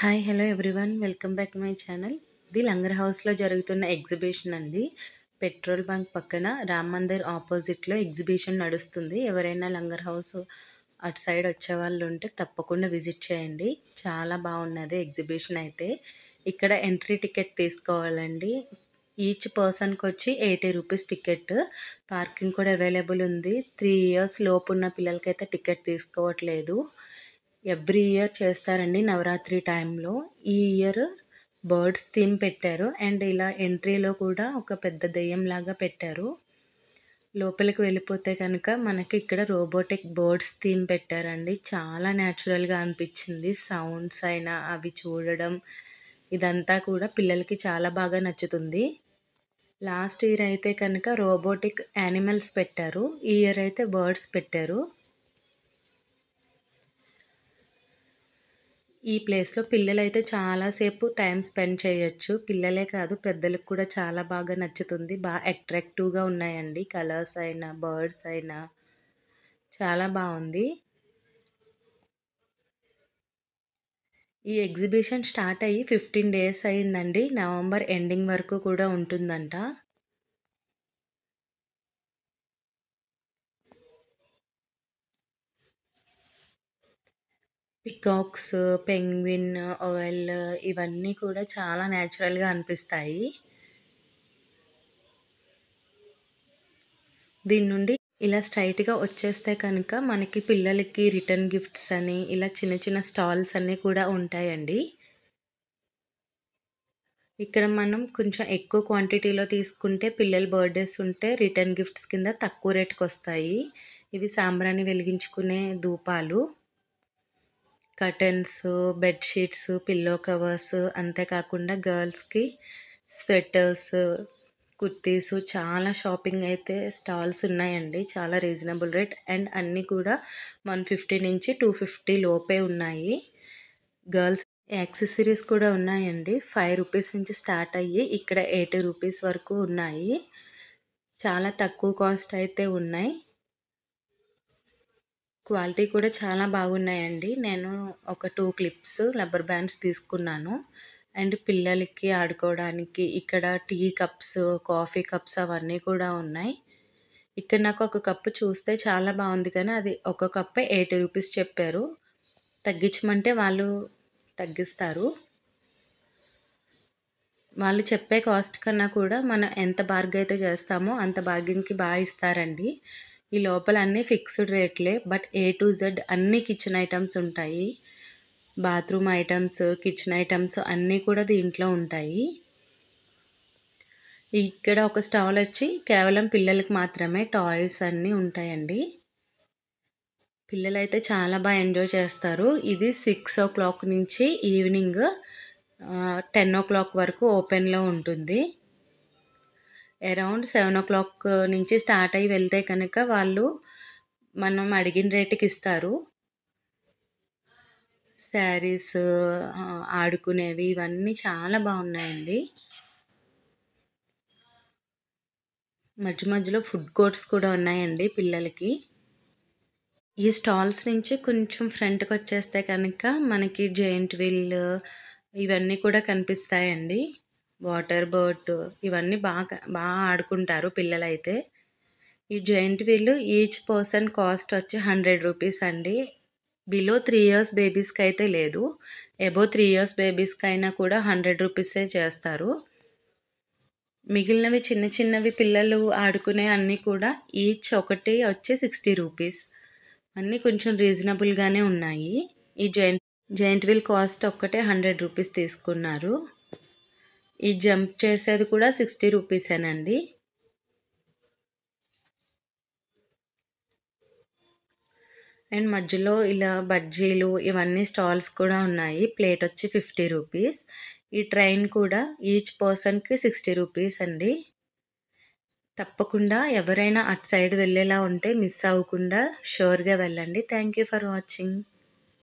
hi hello everyone welcome back my channel ఇది లంగర్ హౌస్లో జరుగుతున్న ఎగ్జిబిషన్ అండి పెట్రోల్ బంక్ పక్కన రామ్ మందిర్ ఆపోజిట్లో ఎగ్జిబిషన్ నడుస్తుంది ఎవరైనా లంగర్ హౌస్ అటు సైడ్ వచ్చే వాళ్ళు ఉంటే తప్పకుండా విజిట్ చేయండి చాలా బాగున్నది ఎగ్జిబిషన్ అయితే ఇక్కడ ఎంట్రీ టికెట్ తీసుకోవాలండి ఈచ్ పర్సన్కి వచ్చి ఎయిటీ రూపీస్ టికెట్ పార్కింగ్ కూడా అవైలబుల్ ఉంది త్రీ ఇయర్స్ లోపు ఉన్న పిల్లలకైతే టికెట్ తీసుకోవట్లేదు ఎవ్రీ ఇయర్ చేస్తారండి నవరాత్రి టైంలో ఈ ఇయర్ బర్డ్స్ థీమ్ పెట్టారు అండ్ ఇలా ఎంట్రీలో కూడా ఒక పెద్ద దెయ్యం లాగా పెట్టారు లోపలికి వెళ్ళిపోతే కనుక మనకి ఇక్కడ రోబోటిక్ బర్డ్స్ థీమ్ పెట్టారండి చాలా న్యాచురల్గా అనిపించింది సౌండ్స్ అయినా అవి చూడడం ఇదంతా కూడా పిల్లలకి చాలా బాగా నచ్చుతుంది లాస్ట్ ఇయర్ అయితే కనుక రోబోటిక్ యానిమల్స్ పెట్టారు ఈ ఇయర్ అయితే బర్డ్స్ పెట్టారు ఈ ప్లేస్లో పిల్లలైతే చాలాసేపు టైం స్పెండ్ చేయొచ్చు పిల్లలే కాదు పెద్దలకు కూడా చాలా బాగా నచ్చుతుంది బాగా అట్రాక్టివ్గా ఉన్నాయండి కలర్స్ అయినా బర్డ్స్ అయినా చాలా బాగుంది ఈ ఎగ్జిబిషన్ స్టార్ట్ అయ్యి ఫిఫ్టీన్ డేస్ అయిందండి నవంబర్ ఎండింగ్ వరకు కూడా ఉంటుందంట పికాక్స్ పెంగ్విన్ ఆయిల్ ఇవన్నీ కూడా చాలా న్యాచురల్గా అనిపిస్తాయి దీని నుండి ఇలా స్ట్రైట్గా వచ్చేస్తే కనుక మనకి పిల్లలకి రిటర్న్ గిఫ్ట్స్ అని ఇలా చిన్న చిన్న స్టాల్స్ అన్నీ కూడా ఉంటాయండి ఇక్కడ మనం కొంచెం ఎక్కువ క్వాంటిటీలో తీసుకుంటే పిల్లల బర్త్డేస్ ఉంటే రిటర్న్ గిఫ్ట్స్ కింద తక్కువ రేటుకు వస్తాయి ఇవి సాంబ్రాన్ని వెలిగించుకునే ధూపాలు కర్టెన్స్ బెడ్షీట్స్ పిల్లో కవర్స్ అంతేకాకుండా గర్ల్స్కి స్వెటర్స్ కుర్తీస్ చాలా షాపింగ్ అయితే స్టాల్స్ ఉన్నాయండి చాలా రీజనబుల్ రేట్ అండ్ అన్నీ కూడా వన్ ఫిఫ్టీ నుంచి టూ ఫిఫ్టీ లోపే ఉన్నాయి గర్ల్స్ యాక్సెసరీస్ కూడా ఉన్నాయండి ఫైవ్ రూపీస్ నుంచి స్టార్ట్ అయ్యి ఇక్కడ ఎయిటీ రూపీస్ వరకు ఉన్నాయి చాలా తక్కువ కాస్ట్ అయితే ఉన్నాయి క్వాలిటీ కూడా చాలా బాగున్నాయండి నేను ఒక టూ క్లిప్స్ రబ్బర్ బ్యాండ్స్ తీసుకున్నాను అండ్ పిల్లలకి ఆడుకోవడానికి ఇక్కడ టీ కప్స్ కాఫీ కప్స్ అవన్నీ కూడా ఉన్నాయి ఇక్కడ నాకు ఒక కప్పు చూస్తే చాలా బాగుంది కానీ అది ఒక కప్పే ఎయిటీ రూపీస్ చెప్పారు తగ్గించమంటే వాళ్ళు తగ్గిస్తారు వాళ్ళు చెప్పే కాస్ట్ కన్నా కూడా మనం ఎంత బార్గ్ అయితే చేస్తామో అంత బార్గింగ్కి బాగా ఇస్తారండి ఈ లోపల అన్నీ ఫిక్స్డ్ రేట్లే బట్ ఏ టు జెడ్ అన్ని కిచెన్ ఐటమ్స్ ఉంటాయి బాత్రూమ్ ఐటమ్స్ కిచెన్ ఐటమ్స్ అన్నీ కూడా దీంట్లో ఉంటాయి ఇక్కడ ఒక స్టవ్లు వచ్చి కేవలం పిల్లలకి మాత్రమే టాయ్స్ అన్నీ ఉంటాయండి పిల్లలైతే చాలా బాగా ఎంజాయ్ చేస్తారు ఇది సిక్స్ ఓ క్లాక్ నుంచి ఈవినింగ్ టెన్ ఓ క్లాక్ వరకు ఓపెన్లో ఉంటుంది అరౌండ్ సెవెన్ ఓ క్లాక్ నుంచి స్టార్ట్ అయ్యి వెళ్తే కనుక వాళ్ళు మనం అడిగిన రేటుకి ఇస్తారు శారీస్ ఆడుకునేవి ఇవన్నీ చాలా బాగున్నాయండి మధ్య మధ్యలో ఫుడ్ కోర్ట్స్ కూడా ఉన్నాయండి పిల్లలకి ఈ స్టాల్స్ నుంచి కొంచెం ఫ్రంట్కి వచ్చేస్తే కనుక మనకి జెయింట్ వీల్ ఇవన్నీ కూడా కనిపిస్తాయండి వాటర్ బర్డ్ ఇవన్నీ బాగా బాగా ఆడుకుంటారు పిల్లలైతే ఈ joint wheel each person cost వచ్చి హండ్రెడ్ రూపీస్ అండి బిలో త్రీ ఇయర్స్ బేబీస్కి అయితే లేదు ఎబో త్రీ ఇయర్స్ బేబీస్కి అయినా కూడా హండ్రెడ్ రూపీసే చేస్తారు మిగిలినవి చిన్న చిన్నవి పిల్లలు ఆడుకునే అన్నీ కూడా ఈచ్ ఒకటి వచ్చి సిక్స్టీ రూపీస్ అన్నీ కొంచెం రీజనబుల్గానే ఉన్నాయి ఈ జాయింట్ జాయింట్ వీల్ కాస్ట్ ఒక్కటే హండ్రెడ్ రూపీస్ తీసుకున్నారు ఈ జంప్ చేసేది కూడా సిక్స్టీ రూపీసేనండి అండ్ మధ్యలో ఇలా బజ్జీలు ఇవన్నీ స్టాల్స్ కూడా ఉన్నాయి ప్లేట్ వచ్చి ఫిఫ్టీ రూపీస్ ఈ ట్రైన్ కూడా ఈచ్ పర్సన్కి సిక్స్టీ రూపీస్ అండి తప్పకుండా ఎవరైనా అటు సైడ్ వెళ్ళేలా ఉంటే మిస్ అవ్వకుండా షూర్గా వెళ్ళండి థ్యాంక్ యూ ఫర్ వాచింగ్